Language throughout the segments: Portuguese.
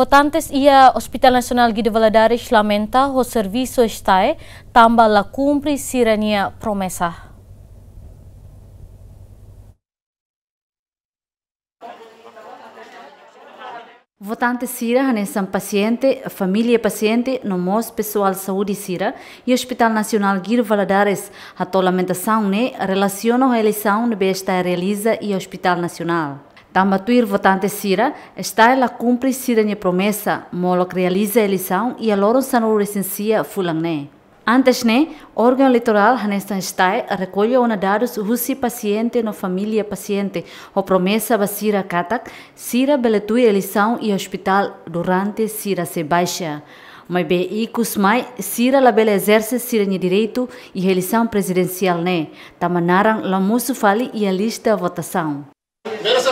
Votantes ia Hospital Nacional Guido Valadares lamenta o serviço está tamba la cumpre sirania promessa. Votante Sira, Hanessan paciente, família paciente, no Pessoal Saúde Sira e Hospital Nacional Guir Valadares, a lamentação ne relaciona a eleição que besta realiza e Hospital Nacional. Tambatuir votante Sira está ela cumpre Sira ni promessa, molo realiza a eleição e a loron sanu recensia fulangne. Antes né, órgão eleitoral Hanestan Stai recolhe ona dados husi paciente no família paciente, o promessa ba Sira Katak, Sira beletui eleição e hospital durante Sira se baixa. Mas bem, e cusmai, Sira labela exerce Sira direito e a eleição presidencial né, tamanaram lamusu fali e a lista votação.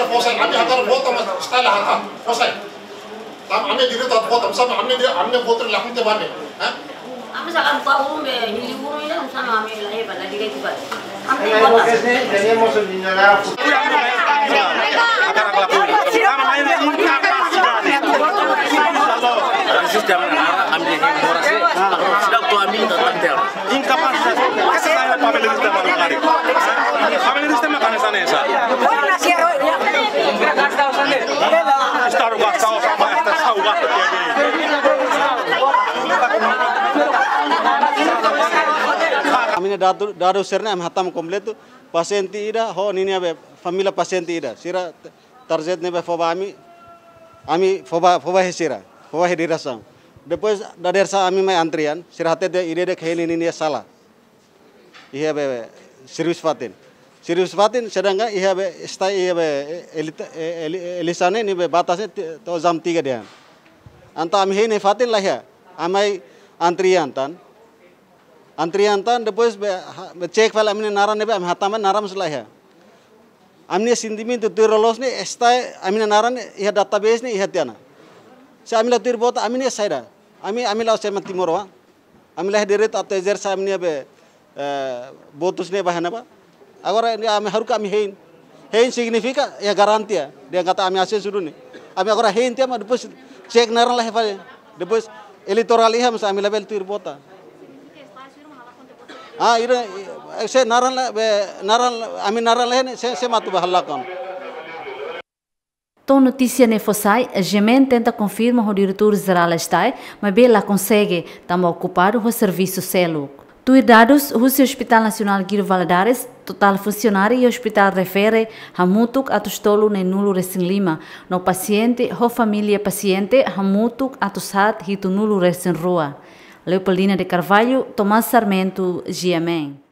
fosil, ami hatar botam, style hatar fosil. Tam diri tar botam, sam ami dia ami botar lakukan di mana? Ami sekarang tahu me, ini guru ini sam ami lahir pada diri tu bal. Ini mau amina datu daru serna am hatam kompletu Pasien ida ho nini abe famila pasien ida sira tarjet nebe foba ami ami foba foba he sira foba he dirasam depois da ami mai antrian sira hate de ide de kheli nini sala iya be service fatin serius fatin, sedangkan iya be stai iya be elita e, elisane ni be to jam tiga dia anta amhi ne fatin lah ya amai antrian tan Antrian tan, depois cek file amne nara nebe am hatama nara sulai ya amne sindimi tu tir rolos ne esta amne nara ne ia database ne ia tiana se amila tir bota amne saira ami la se mati Amin amila deret atezer sa amne be eh, botus ne bahana ba agora amin haruka ami hein hein ya ya garantia dia kata amin ase suru ne ami agora hein tiama depois cek nara lah ya, fal depois Elektoral iham sa amila bel tuir bota ಹಾಂ ah, Então, notícia nem fossai, a Gemen tenta confirmar o diretor geral está, mas Bela consegue ocupados ocupar o serviço Celu. Tuir dados, o Hospital Nacional Guiro Valadares, total funcionário e hospital refere a mutuk atustolo ne nulo Lima, no paciente, ou família paciente, a mutuk atusat hito nulo Rua. Leopoldina de Carvalho, Tomás Sarmento, Giamen